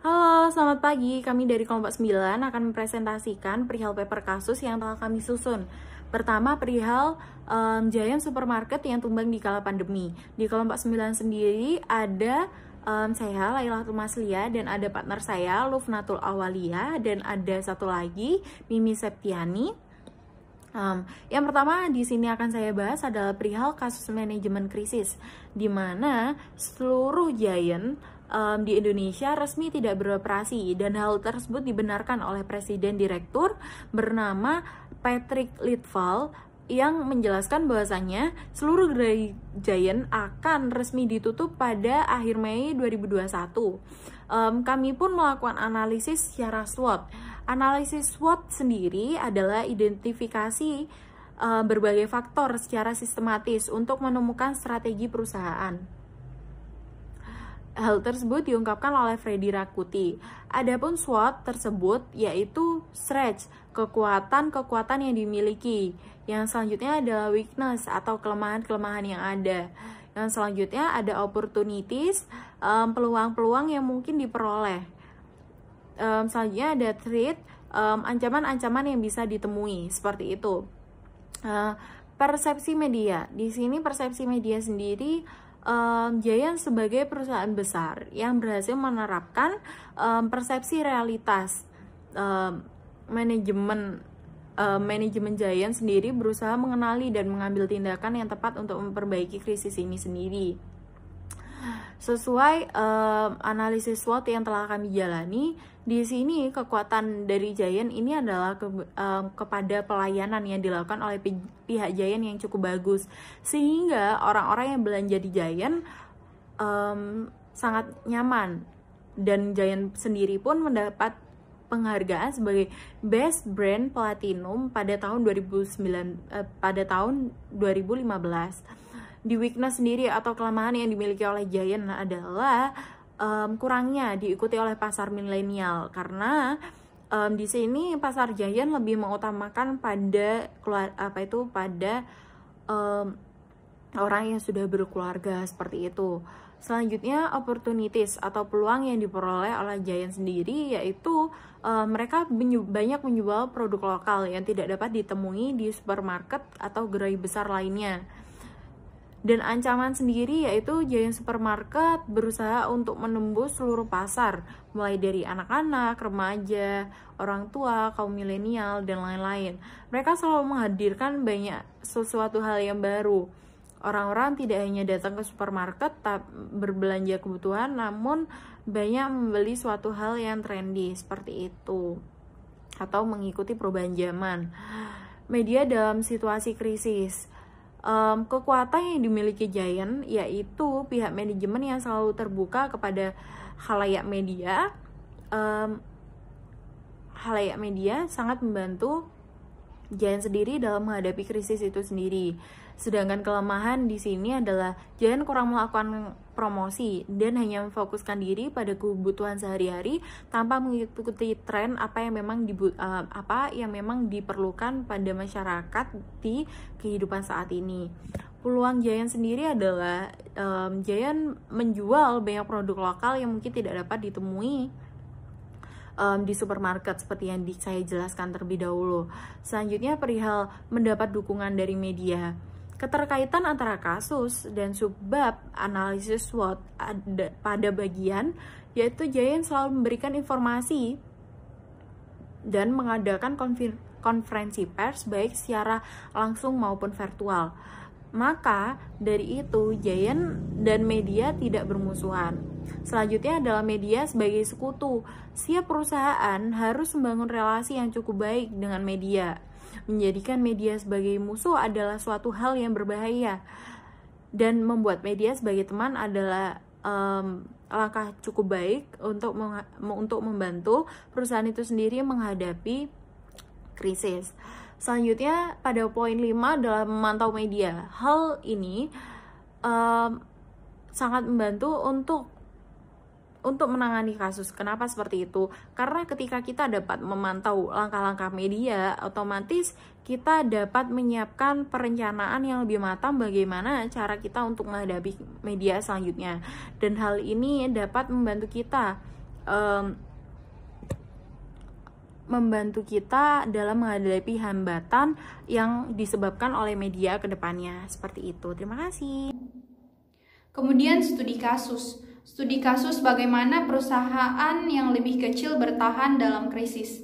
Halo, selamat pagi. Kami dari kelompok 9 akan mempresentasikan perihal paper kasus yang telah kami susun. Pertama, perihal um, giant supermarket yang tumbang di kala pandemi. Di kelompok 9 sendiri ada um, saya Laila Tumaslia, dan ada partner saya Lufnatul Awalia dan ada satu lagi Mimi Septiani. Um, yang pertama di sini akan saya bahas adalah perihal kasus manajemen krisis, di mana seluruh giant um, di Indonesia resmi tidak beroperasi dan hal tersebut dibenarkan oleh Presiden Direktur bernama Patrick Litval yang menjelaskan bahwasannya seluruh gerai Giant akan resmi ditutup pada akhir Mei 2021. Um, kami pun melakukan analisis secara SWOT. Analisis SWOT sendiri adalah identifikasi eh, berbagai faktor secara sistematis untuk menemukan strategi perusahaan. Hal tersebut diungkapkan oleh Freddy Rakuti. Adapun SWOT tersebut yaitu stretch, kekuatan-kekuatan yang dimiliki. Yang selanjutnya adalah weakness atau kelemahan-kelemahan yang ada. Yang selanjutnya ada opportunities, peluang-peluang um, yang mungkin diperoleh. Um, selanjutnya ada threat, ancaman-ancaman um, yang bisa ditemui, seperti itu. Uh, persepsi media. Di sini persepsi media sendiri um, Giant sebagai perusahaan besar yang berhasil menerapkan um, persepsi realitas um, manajemen um, manajemen Giant sendiri berusaha mengenali dan mengambil tindakan yang tepat untuk memperbaiki krisis ini sendiri. Sesuai um, analisis SWOT yang telah kami jalani, di sini kekuatan dari Giant ini adalah ke, um, kepada pelayanan yang dilakukan oleh pi pihak Giant yang cukup bagus. Sehingga orang-orang yang belanja di Giant um, sangat nyaman dan Giant sendiri pun mendapat penghargaan sebagai Best Brand Platinum pada tahun 2009 uh, eh, pada tahun 2015 di weakness sendiri atau kelemahan yang dimiliki oleh Giant adalah um, kurangnya diikuti oleh pasar milenial karena um, di sini pasar Giant lebih mengutamakan pada keluar apa itu pada um, orang yang sudah berkeluarga seperti itu. Selanjutnya opportunities atau peluang yang diperoleh oleh Giant sendiri yaitu uh, mereka banyak menjual produk lokal yang tidak dapat ditemui di supermarket atau gerai besar lainnya. Dan ancaman sendiri yaitu giant supermarket berusaha untuk menembus seluruh pasar, mulai dari anak-anak, remaja, orang tua, kaum milenial, dan lain-lain. Mereka selalu menghadirkan banyak sesuatu hal yang baru. Orang-orang tidak hanya datang ke supermarket berbelanja kebutuhan, namun banyak membeli suatu hal yang trendy seperti itu atau mengikuti perubahan zaman. Media dalam situasi krisis um, kekuatan yang dimiliki Giant yaitu pihak manajemen yang selalu terbuka kepada halayak media. Um, halayak media sangat membantu Giant sendiri dalam menghadapi krisis itu sendiri. Sedangkan kelemahan di sini adalah jangan kurang melakukan promosi dan hanya memfokuskan diri pada kebutuhan sehari-hari tanpa mengikuti tren apa yang memang di, uh, eh, apa yang memang diperlukan pada masyarakat di kehidupan saat ini. Peluang Jayan sendiri adalah um, Jayan menjual banyak produk lokal yang mungkin tidak dapat ditemui um, di supermarket seperti yang saya jelaskan terlebih dahulu. Selanjutnya perihal mendapat dukungan dari media. Keterkaitan antara kasus dan subbab analisis SWOT pada bagian yaitu Jayen selalu memberikan informasi dan mengadakan konferensi pers baik secara langsung maupun virtual. Maka dari itu Jayen dan media tidak bermusuhan. Selanjutnya adalah media sebagai sekutu. Siap perusahaan harus membangun relasi yang cukup baik dengan media menjadikan media sebagai musuh adalah suatu hal yang berbahaya dan membuat media sebagai teman adalah um, langkah cukup baik untuk untuk membantu perusahaan itu sendiri menghadapi krisis. Selanjutnya pada poin 5 adalah memantau media. Hal ini um, sangat membantu untuk untuk menangani kasus. Kenapa seperti itu? Karena ketika kita dapat memantau langkah-langkah media, otomatis kita dapat menyiapkan perencanaan yang lebih matang bagaimana cara kita untuk menghadapi media selanjutnya. Dan hal ini dapat membantu kita um, membantu kita dalam menghadapi hambatan yang disebabkan oleh media kedepannya Seperti itu. Terima kasih. Kemudian studi kasus. Studi kasus bagaimana perusahaan yang lebih kecil bertahan dalam krisis.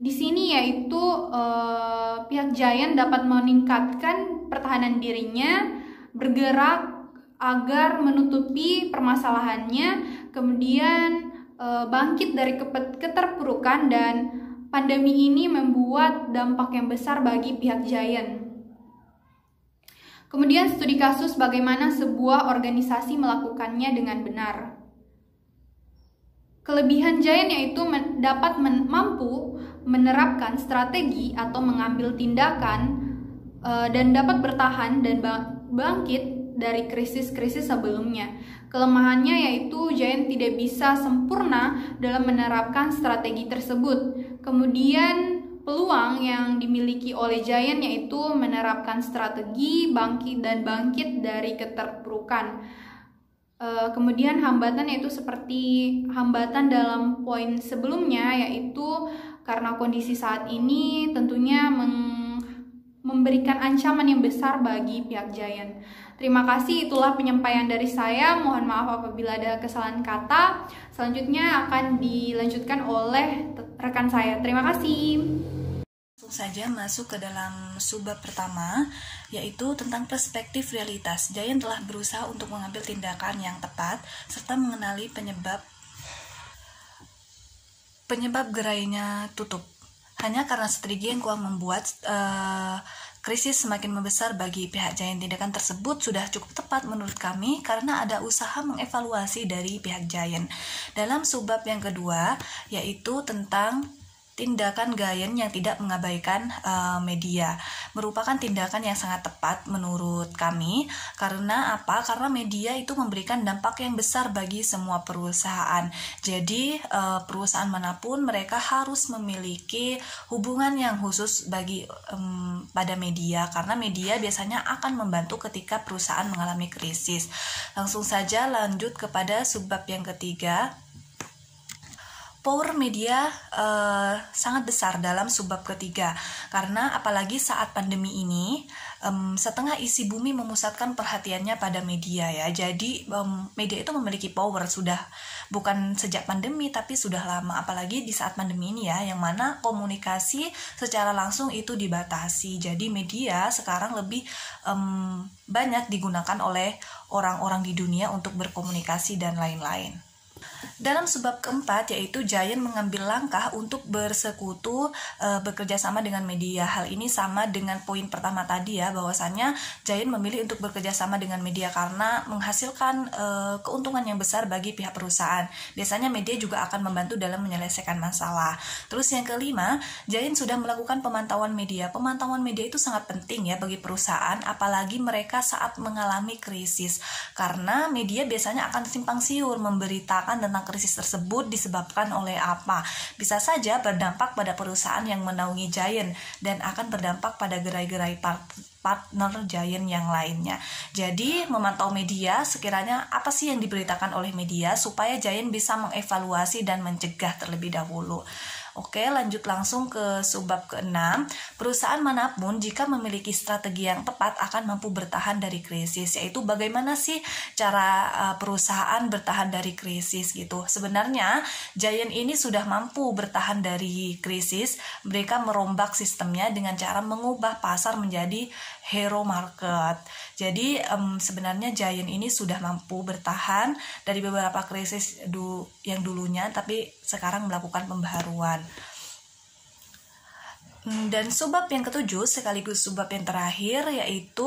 Di sini yaitu eh, pihak Giant dapat meningkatkan pertahanan dirinya, bergerak agar menutupi permasalahannya, kemudian eh, bangkit dari keterpurukan dan pandemi ini membuat dampak yang besar bagi pihak Giant. Kemudian studi kasus bagaimana sebuah organisasi melakukannya dengan benar. Kelebihan Giant yaitu men dapat men mampu menerapkan strategi atau mengambil tindakan e, dan dapat bertahan dan ba bangkit dari krisis-krisis sebelumnya. Kelemahannya yaitu Giant tidak bisa sempurna dalam menerapkan strategi tersebut. Kemudian peluang yang dimiliki oleh Giant yaitu menerapkan strategi bangkit dan bangkit dari keterpurukan. E, kemudian hambatan yaitu seperti hambatan dalam poin sebelumnya yaitu karena kondisi saat ini tentunya memberikan ancaman yang besar bagi pihak Giant. Terima kasih itulah penyampaian dari saya. Mohon maaf apabila ada kesalahan kata. Selanjutnya akan dilanjutkan oleh rekan saya. Terima kasih. Langsung saja masuk ke dalam subbab pertama, yaitu tentang perspektif realitas. Jayan telah berusaha untuk mengambil tindakan yang tepat serta mengenali penyebab penyebab gerainya tutup. Hanya karena strategi yang kuat membuat uh, krisis semakin membesar bagi pihak Jayan. Tindakan tersebut sudah cukup tepat menurut kami karena ada usaha mengevaluasi dari pihak Jayan. Dalam subbab yang kedua, yaitu tentang tindakan Gayen yang tidak mengabaikan uh, media merupakan tindakan yang sangat tepat menurut kami karena apa? Karena media itu memberikan dampak yang besar bagi semua perusahaan. Jadi uh, perusahaan manapun mereka harus memiliki hubungan yang khusus bagi um, pada media karena media biasanya akan membantu ketika perusahaan mengalami krisis. Langsung saja lanjut kepada subbab yang ketiga power media uh, sangat besar dalam subbab ketiga karena apalagi saat pandemi ini um, setengah isi bumi memusatkan perhatiannya pada media ya jadi um, media itu memiliki power sudah bukan sejak pandemi tapi sudah lama apalagi di saat pandemi ini ya yang mana komunikasi secara langsung itu dibatasi jadi media sekarang lebih um, banyak digunakan oleh orang-orang di dunia untuk berkomunikasi dan lain-lain. Dalam sebab keempat, yaitu Giant mengambil langkah untuk bersekutu e, bekerja sama dengan media. Hal ini sama dengan poin pertama tadi ya, bahwasannya Giant memilih untuk bekerja sama dengan media karena menghasilkan e, keuntungan yang besar bagi pihak perusahaan. Biasanya media juga akan membantu dalam menyelesaikan masalah. Terus yang kelima, Giant sudah melakukan pemantauan media. Pemantauan media itu sangat penting ya bagi perusahaan, apalagi mereka saat mengalami krisis. Karena media biasanya akan simpang siur memberitakan menceritakan tentang krisis tersebut disebabkan oleh apa. Bisa saja berdampak pada perusahaan yang menaungi giant dan akan berdampak pada gerai-gerai partner giant yang lainnya. Jadi, memantau media sekiranya apa sih yang diberitakan oleh media supaya giant bisa mengevaluasi dan mencegah terlebih dahulu. Oke, lanjut langsung ke subbab keenam. Perusahaan manapun jika memiliki strategi yang tepat akan mampu bertahan dari krisis, yaitu bagaimana sih cara uh, perusahaan bertahan dari krisis gitu. Sebenarnya Giant ini sudah mampu bertahan dari krisis. Mereka merombak sistemnya dengan cara mengubah pasar menjadi hero market. Jadi um, sebenarnya Giant ini sudah mampu bertahan dari beberapa krisis du yang dulunya tapi sekarang melakukan pembaharuan. Hmm, dan subbab yang ketujuh sekaligus subbab yang terakhir yaitu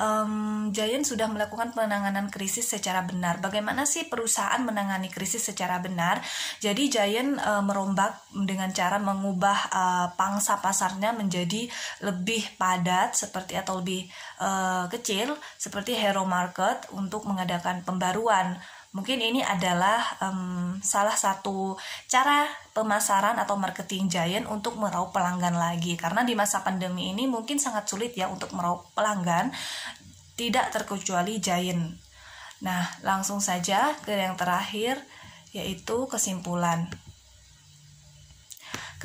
um, Giant sudah melakukan penanganan krisis secara benar. Bagaimana sih perusahaan menangani krisis secara benar? Jadi Giant uh, merombak dengan cara mengubah uh, pangsa pasarnya menjadi lebih padat seperti atau lebih uh, kecil seperti hero market untuk mengadakan pembaruan Mungkin ini adalah um, salah satu cara pemasaran atau marketing giant untuk meraup pelanggan lagi karena di masa pandemi ini mungkin sangat sulit ya untuk meraup pelanggan tidak terkecuali giant. Nah, langsung saja ke yang terakhir yaitu kesimpulan.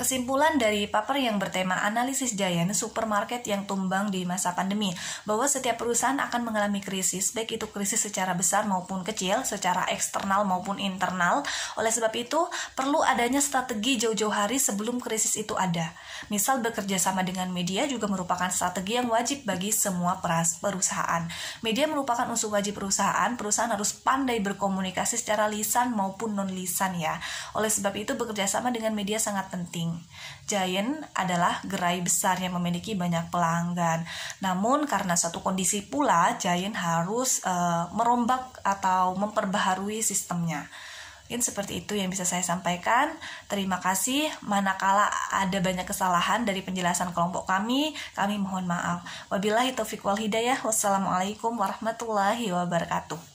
Kesimpulan dari paper yang bertema analisis giant supermarket yang tumbang di masa pandemi, bahwa setiap perusahaan akan mengalami krisis, baik itu krisis secara besar maupun kecil, secara eksternal maupun internal. Oleh sebab itu, perlu adanya strategi jauh-jauh hari sebelum krisis itu ada. Misal bekerja sama dengan media juga merupakan strategi yang wajib bagi semua perusahaan. Media merupakan unsur wajib perusahaan, perusahaan harus pandai berkomunikasi secara lisan maupun non-lisan ya. Oleh sebab itu, bekerja sama dengan media sangat penting. Giant. Giant adalah gerai besar yang memiliki banyak pelanggan. Namun karena satu kondisi pula Giant harus uh, merombak atau memperbaharui sistemnya. Mungkin seperti itu yang bisa saya sampaikan. Terima kasih. Manakala ada banyak kesalahan dari penjelasan kelompok kami, kami mohon maaf. Wabillahi taufiq wal hidayah. Wassalamualaikum warahmatullahi wabarakatuh.